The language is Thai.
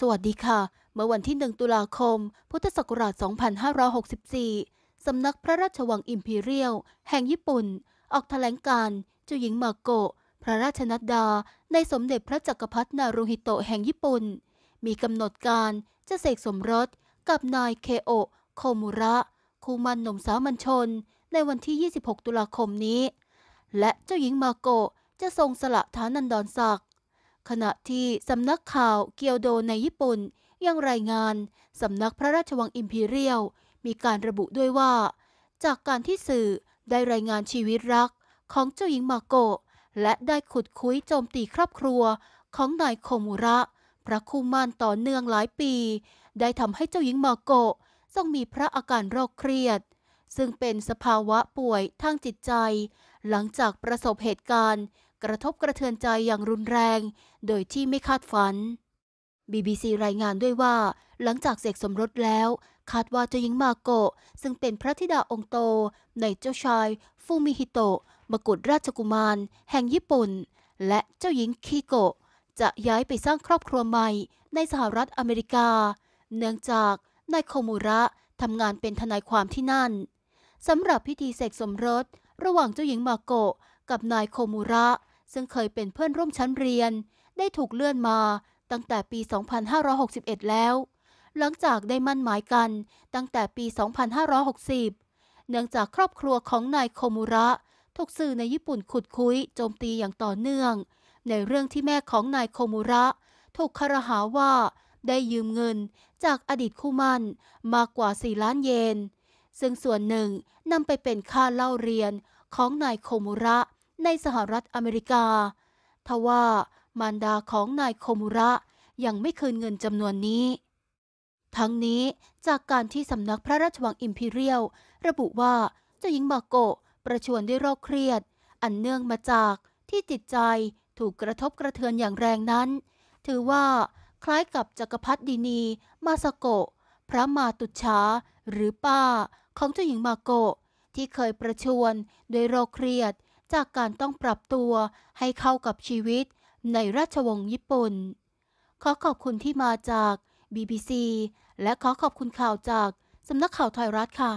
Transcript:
สวัสดีค่ะ เมื่อวันที่ 1 ตุลาคม พุทธศักราช 2564 สำนักพระราชวังอิมพีเรียลแห่งญี่ปุ่น ออกแถลงการ เจ้าหญิงมาโกะพระราชนัดดา ในสมเด็จพระจักรพรรดินารูฮิโตะแห่งญี่ปุ่น มีกำหนดการจะเสกสมรสกับนายเคโอ โคมุระ คูมันหนุ่มสาวมัญชน ในวันที่ 26 ตุลาคมนี้ และเจ้าหญิงมาโกะจะทรงสละฐานันดรศักดิ์ขณะที่สำนักข่าวเกียวโดในญี่ปุ่นยังรายงานสำนักพระราชวังอิมพีเรียลมีการระบุด้วยว่า จากการที่สื่อได้รายงานชีวิตรักของเจ้าหญิงมาโกะและได้ขุดคุยโจมตีครอบครัวของนายโคมุระพระคู่มั่นต่อเนื่องหลายปีได้ทำให้เจ้าหญิงมาโกะ้องมีพระอาการโรคเครียด ซึ่งเป็นสภาวะป่วยทางจิตใจหลังจากประสบเหตุการณ์กระทบกระเทือนใจอย่างรุนแรง โดยที่ไม่คาดฝัน BBC รายงานด้วยว่า หลังจากเสกสมรสแล้ว คาดว่าเจ้าหญิงมาโกะซึ่งเป็นพระธิดาองค์โต ในเจ้าชายฟูมิฮิโตะมกุฎราชกุมาร แห่งญี่ปุ่น และเจ้าหญิงคิโกะจะย้ายไปสร้างครอบครัวใหม่ในสหรัฐอเมริกา เนื่องจากนายโคมูระ ทำงานเป็นทนายความที่นั่นสำหรับพิธีเสกสมรส ระหว่างเจ้าหญิงมาโกะกับนายโคมูระซึ่งเคยเป็นเพื่อนร่วมชั้นเรียน ได้ถูกเลื่อนมาตั้งแต่ปี2561 แล้ว หลังจากได้มั่นหมายกันตั้งแต่ปี 2560 เนื่องจากครอบครัวของนายโคมูระถูกสื่อในญี่ปุ่นขุดคุยโจมตีอย่างต่อเนื่อง ในเรื่องที่แม่ของนายโคมูระ ถูกคารหาว่าได้ยืมเงินจากอดีตคู่มั่นมากกว่า4ล้านเยน ซึ่งส่วนหนึ่งนำไปเป็นค่าเล่าเรียนของนายโคมูระในสหรัฐอเมริกา ทว่ามารดาของนายโคมุระยังไม่คืนเงินจำนวนนี้ ทั้งนี้จากการที่สำนักพระราชวังอิมพีเรียล ระบุว่าเจ้าหญิงมาโกะประชวนด้วยโรคเครียด อันเนื่องมาจากที่จิตใจถูกกระทบกระเทือนอย่างแรงนั้น ถือว่าคล้ายกับจักรพรรดินี มาสโกะพระมาตุชาหรือป้า ของเจ้าหญิงมาโกะที่เคยประชวนด้วยโรคเครียดจากการต้องปรับตัวให้เข้ากับชีวิตในราชวงศ์ญี่ปุ่น ขอขอบคุณที่มาจาก BBC และขอขอบคุณข่าวจากสำนักข่าวไทยรัฐค่ะ